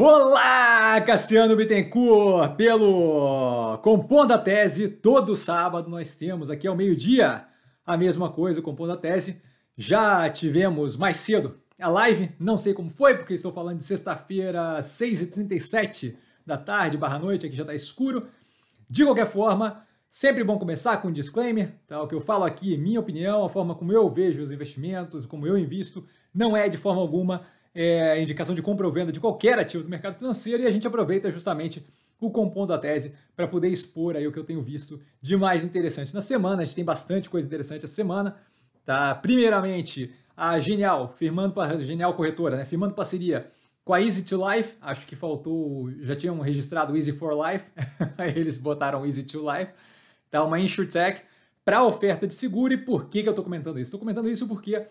Olá, Cassiano Bittencourt! Pelo Compondo a Tese, todo sábado nós temos aqui ao meio-dia a mesma coisa, o Compondo a Tese. Já tivemos mais cedo a live, não sei como foi, porque estou falando de sexta-feira, 6h37 da tarde, barra noite, aqui já está escuro. De qualquer forma, sempre bom começar com um disclaimer, tá? o que eu falo aqui, é minha opinião, a forma como eu vejo os investimentos, como eu invisto, não é de forma alguma é, indicação de compra ou venda de qualquer ativo do mercado financeiro e a gente aproveita justamente o Compondo a Tese para poder expor aí o que eu tenho visto de mais interessante na semana. A gente tem bastante coisa interessante essa semana. Tá? Primeiramente, a Genial, firmando Genial Corretora, né? firmando parceria com a Easy to Life, acho que faltou, já tinham registrado Easy for Life, eles botaram Easy to Life, tá uma insurtech para oferta de seguro e por que, que eu estou comentando isso? Estou comentando isso porque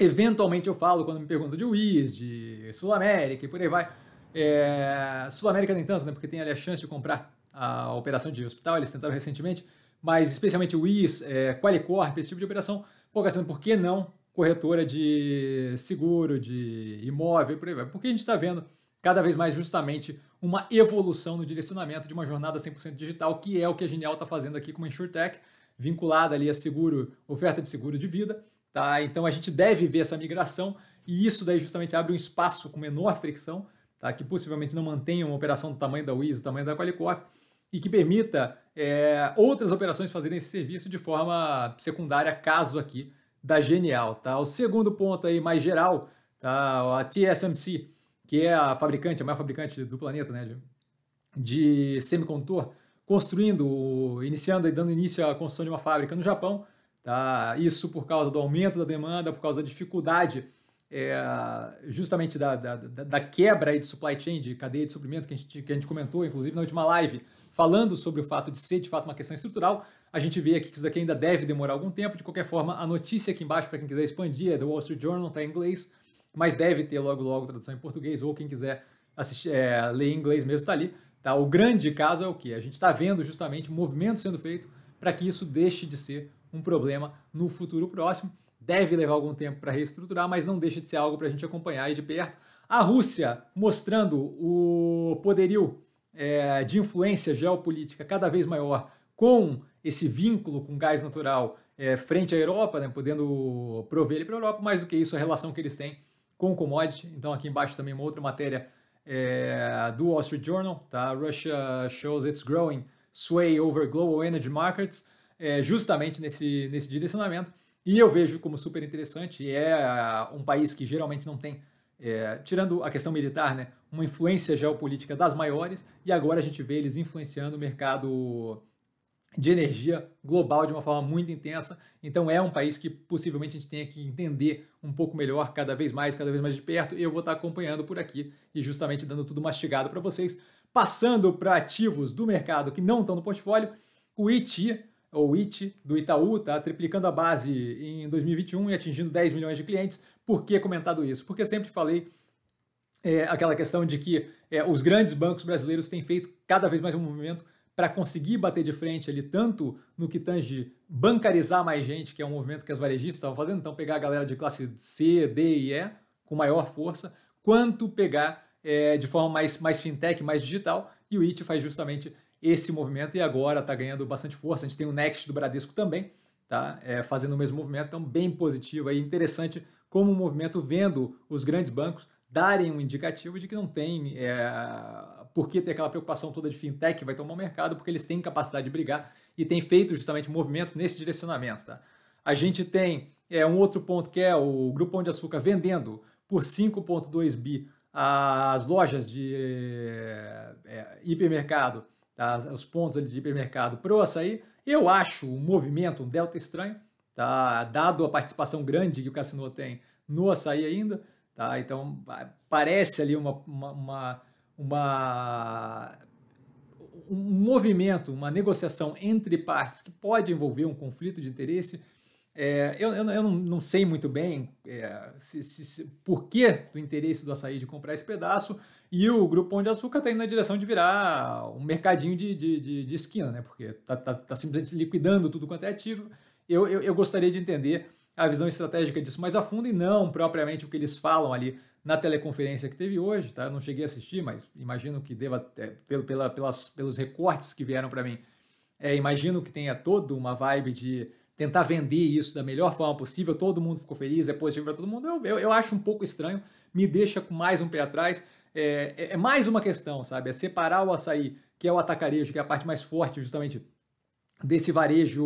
Eventualmente eu falo quando me perguntam de Wiz, de Sul América e por aí vai. É, Sul América nem tanto, né? Porque tem ali a chance de comprar a operação de hospital, eles tentaram recentemente, mas especialmente Wiz, é, Qualicorp, esse tipo de operação, focando por que não corretora de seguro, de imóvel e por aí vai? Porque a gente está vendo cada vez mais justamente uma evolução no direcionamento de uma jornada 100% digital, que é o que a Genial está fazendo aqui com uma insurtech, vinculada ali a seguro, oferta de seguro de vida, Tá? Então a gente deve ver essa migração e isso daí justamente abre um espaço com menor fricção, tá? que possivelmente não mantenha uma operação do tamanho da Wiz, do tamanho da Qualicorp, e que permita é, outras operações fazerem esse serviço de forma secundária, caso aqui da Genial. Tá? O segundo ponto aí mais geral, tá? a TSMC, que é a fabricante, a maior fabricante do planeta né? de, de semicondutor, construindo, iniciando e dando início à construção de uma fábrica no Japão, Tá? Isso por causa do aumento da demanda, por causa da dificuldade é, justamente da, da, da, quebra de supply chain, de cadeia de suprimento que a, gente, que a gente comentou, inclusive na última live, falando sobre o fato de ser de fato uma questão estrutural, a gente vê aqui que isso daqui ainda deve demorar algum tempo. De qualquer forma, a notícia aqui embaixo, para quem quiser expandir, é do Wall Street Journal, está em inglês, mas deve ter logo logo tradução em português, ou quem quiser assistir, é, ler em inglês mesmo está ali. Tá? O grande caso é o que? A gente está vendo justamente movimento sendo feito para que isso deixe de ser um problema no futuro próximo. Deve levar algum tempo para reestruturar, mas não deixa de ser algo para a gente acompanhar aí de perto. A Rússia mostrando o poderio é, de influência geopolítica cada vez maior com esse vínculo com gás natural é, frente à Europa, né, podendo prover ele para a Europa, mais do que isso, a relação que eles têm com o commodity. Então, aqui embaixo também uma outra matéria é, do Wall Street Journal, tá? Russia shows it's growing sway over global energy markets é, justamente nesse, nesse direcionamento. E eu vejo como super interessante, é ah, um país que geralmente não tem, é, tirando a questão militar, né, uma influência geopolítica das maiores, e agora a gente vê eles influenciando o mercado de energia global de uma forma muito intensa. Então é um país que possivelmente a gente tenha que entender um pouco melhor cada vez mais, cada vez mais de perto. e Eu vou estar acompanhando por aqui e justamente dando tudo mastigado para vocês. Passando para ativos do mercado que não estão no portfólio, o ITI ou IT, do Itaú, está triplicando a base em 2021 e atingindo 10 milhões de clientes. Por que comentado isso? Porque sempre falei é, aquela questão de que é, os grandes bancos brasileiros têm feito cada vez mais um movimento para conseguir bater de frente ali, tanto no que tange bancarizar mais gente, que é um movimento que as varejistas estavam fazendo, então pegar a galera de classe C, D e E com maior força, quanto pegar é, de forma mais, mais fintech, mais digital, e o IT faz justamente esse movimento e agora está ganhando bastante força. A gente tem o Next do Bradesco também, tá? É, fazendo o mesmo movimento, então bem positivo e interessante como o movimento vendo os grandes bancos darem um indicativo de que não tem é, por que ter aquela preocupação toda de fintech vai tomar o mercado, porque eles têm capacidade de brigar e têm feito justamente movimentos nesse direcionamento. Tá? A gente tem é, um outro ponto que é o Grupo Pão de Açúcar vendendo por 5,2 bi as lojas de é, é hipermercado tá? os pontos ali de hipermercado para o açaí. Eu acho um movimento, um delta estranho, tá? dado a participação grande que o Cassino tem no açaí ainda. Tá? Então, parece ali uma, uma, uma, uma um movimento, uma negociação entre partes que pode envolver um conflito de interesse. É, eu, eu, eu não, não, sei muito bem é, se, se, se, por que do interesse do açaí de comprar esse pedaço, e o Grupo Pão de Açúcar está indo na direção de virar um mercadinho de, de, de, de esquina, né? porque está tá, tá simplesmente liquidando tudo quanto é ativo. Eu, eu, eu, gostaria de entender a visão estratégica disso mais a fundo e não propriamente o que eles falam ali na teleconferência que teve hoje. Tá? Eu não cheguei a assistir, mas imagino que deva, é, pelo, pela, pelas, pelos recortes que vieram para mim, é, imagino que tenha toda uma vibe de tentar vender isso da melhor forma possível, todo mundo ficou feliz, é positivo para todo mundo. Eu, eu, eu acho um pouco estranho, me deixa com mais um pé atrás. É, é, é mais uma questão, sabe? É separar o açaí, que é o atacarejo, que é a parte mais forte justamente desse varejo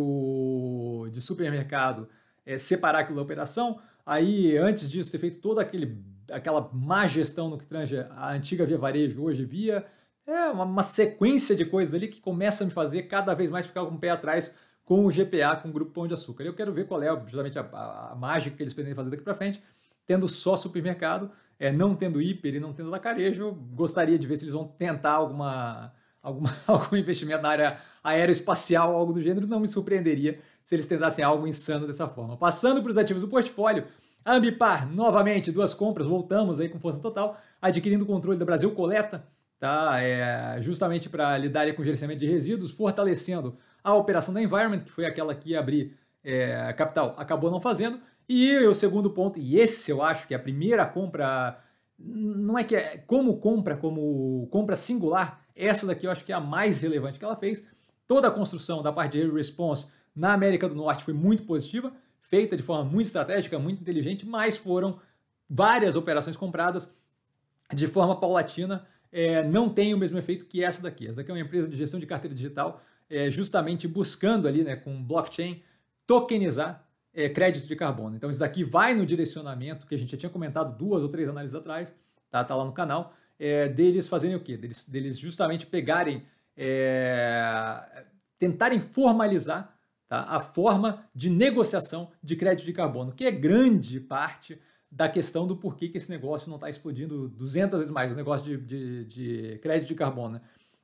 de supermercado, é, separar aquilo da operação. Aí, antes disso, ter feito toda aquele, aquela má gestão no que trange a antiga Via Varejo, hoje Via, é uma, uma, sequência de coisas ali que começa a me fazer cada vez mais ficar com o pé atrás com o GPA, com o Grupo Pão de Açúcar. Eu quero ver qual é justamente a, a, a mágica que eles pretendem fazer daqui para frente, tendo só supermercado, é, não tendo hiper e não tendo lacarejo, gostaria de ver se eles vão tentar alguma, alguma algum investimento na área aeroespacial, algo do gênero. Não me surpreenderia se eles tentassem algo insano dessa forma. Passando para os ativos do portfólio, Ambipar, novamente, duas compras, voltamos aí com força total, adquirindo o controle da Brasil Coleta, tá? É, justamente para lidar com o gerenciamento de resíduos, fortalecendo a operação da Environment, que foi aquela que abrir é, capital acabou não fazendo, e o segundo ponto, e esse eu acho que é a primeira compra, não é que é como compra, como compra singular, essa daqui eu acho que é a mais relevante que ela fez. Toda a construção da parte de response na América do Norte foi muito positiva, feita de forma muito estratégica, muito inteligente, mas foram várias operações compradas de forma paulatina, é, não tem o mesmo efeito que essa daqui. Essa daqui é uma empresa de gestão de carteira digital, é, justamente buscando ali né, com blockchain tokenizar é, crédito de carbono. Então, isso daqui vai no direcionamento que a gente já tinha comentado duas ou três análises atrás, tá, tá lá no canal, é, deles fazerem o quê? Deles, deles justamente pegarem, é, tentarem formalizar tá, a forma de negociação de crédito de carbono, que é grande parte da questão do porquê que esse negócio não está explodindo 200 vezes mais, o negócio de, de, de crédito de carbono. Né?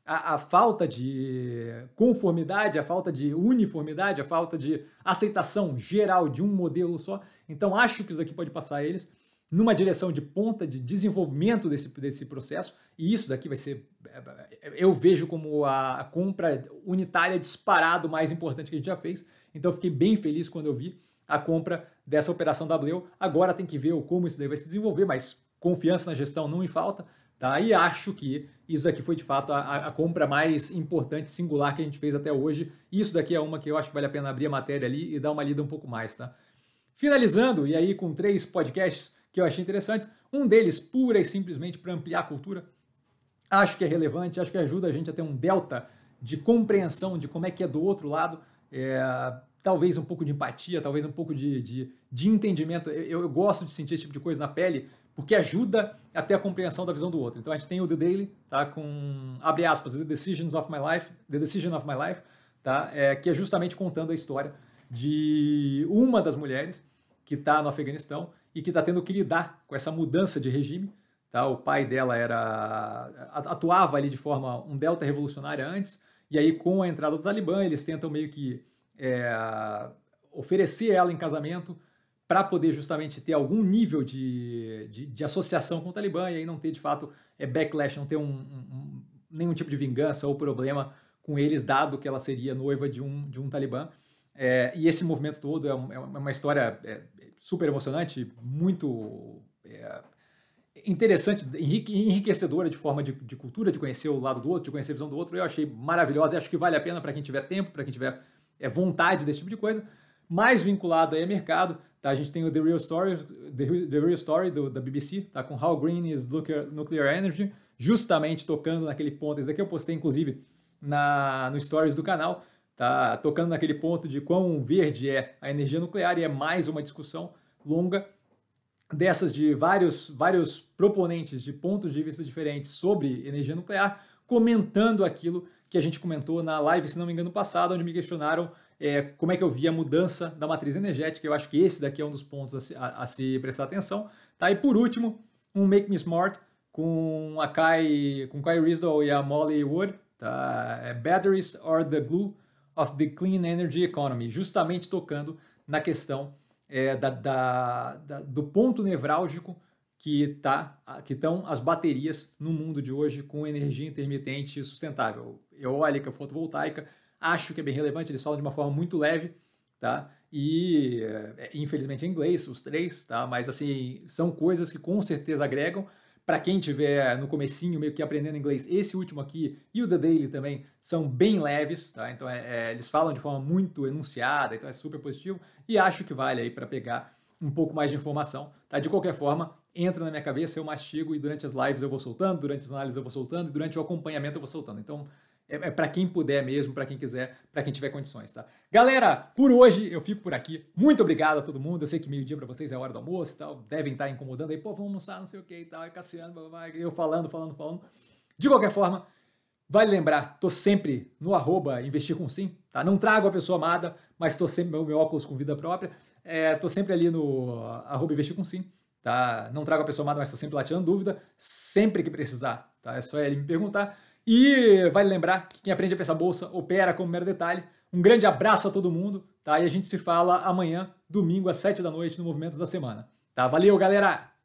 a, a, falta de conformidade, a falta de uniformidade, a falta de aceitação geral de um modelo só. Então, acho que isso daqui pode passar eles numa direção de ponta de desenvolvimento desse, desse processo, e isso daqui vai ser, eu vejo como a compra unitária disparado mais importante que a gente já fez. Então, fiquei bem feliz quando eu vi a compra dessa operação W. Agora tem que ver como isso daí vai se desenvolver, mas confiança na gestão não me falta. Tá? E acho que isso daqui foi de fato a, a, compra mais importante, singular que a gente fez até hoje. Isso daqui é uma que eu acho que vale a pena abrir a matéria ali e dar uma lida um pouco mais. Tá? Finalizando, e aí com três podcasts que eu achei interessantes, um deles pura e simplesmente para ampliar a cultura. Acho que é relevante, acho que ajuda a gente a ter um delta de compreensão de como é que é do outro lado. É, talvez um pouco de empatia, talvez um pouco de, de, de entendimento. Eu, eu, gosto de sentir esse tipo de coisa na pele, porque ajuda até a compreensão da visão do outro. Então a gente tem o The Daily, tá? Com abre aspas, The Decisions of My Life, The Decision of My Life, tá? É, que é justamente contando a história de uma das mulheres que está no Afeganistão e que está tendo que lidar com essa mudança de regime. Tá? O pai dela era atuava ali de forma um delta revolucionária antes, e aí com a entrada do Talibã eles tentam meio que é, oferecer ela em casamento para poder justamente ter algum nível de, de, de, associação com o Talibã e aí não ter de fato é, backlash, não ter um, um, nenhum tipo de vingança ou problema com eles, dado que ela seria noiva de um, de um Talibã. É, e esse movimento todo é, um, é, é uma história é, super emocionante, muito é, interessante, enriquecedora de forma de, de, cultura, de conhecer o lado do outro, de conhecer a visão do outro. Eu achei maravilhosa e acho que vale a pena para quem tiver tempo, para quem tiver é, vontade desse tipo de coisa. Mais vinculado aí a mercado, Tá, a gente tem o The Real Story, The, The Real Story do, da BBC, tá? com How Green is Nuclear, Nuclear Energy, justamente tocando naquele ponto. Esse daqui eu postei, inclusive, na, no Stories do canal, tá? tocando naquele ponto de quão verde é a energia nuclear, e é mais uma discussão longa dessas de vários, vários proponentes de pontos de vista diferentes sobre energia nuclear, comentando aquilo que a gente comentou na live, se não me engano, passada, onde me questionaram é, como é que eu vi a mudança da matriz energética. Eu acho que esse daqui é um dos pontos a se, a, a se prestar atenção. Tá? E por último, um Make Me Smart com a Kai, com Kai Risdall e a Molly Wood. Tá? É Batteries are the glue of the clean energy economy, justamente tocando na questão é, da, da, da, do ponto nevrálgico que tá, que estão as baterias no mundo de hoje com energia intermitente sustentável, eólica, fotovoltaica, acho que é bem relevante, eles falam de uma forma muito leve, tá? E é, infelizmente em inglês, os três, tá? Mas assim, são coisas que com certeza agregam. Para quem tiver no comecinho meio que aprendendo inglês, esse último aqui e o The Daily também são bem leves, tá? Então é, é, eles falam de forma muito enunciada, então é super positivo e acho que vale aí para pegar um pouco mais de informação, tá? De qualquer forma, entra na minha cabeça, eu mastigo e durante as lives eu vou soltando, durante as análises eu vou soltando e durante o acompanhamento eu vou soltando. Então, é, é para quem puder mesmo, para quem quiser, para quem tiver condições, tá? Galera, por hoje eu fico por aqui. Muito obrigado a todo mundo. Eu sei que meio-dia para vocês é hora do almoço e tal. Devem estar tá incomodando aí, pô, vamos almoçar, não sei o que e tal. E Cassiano, blá, blá, blá, eu falando, falando, falando. De qualquer forma, Vale lembrar, tô sempre no arroba investir com sim, tá? Não trago a pessoa amada, mas tô sempre, meu, meu óculos com vida própria, é, tô sempre ali no ah, arroba investir com sim, tá? Não trago a pessoa amada, mas estou sempre lá tirando dúvida, sempre que precisar, tá? É só ele me perguntar. E vale lembrar que quem aprende a pensar bolsa opera como mero detalhe. Um grande abraço a todo mundo, tá? E a gente se fala amanhã, domingo, às 7 da noite, no Movimentos da Semana. Tá? Valeu, galera!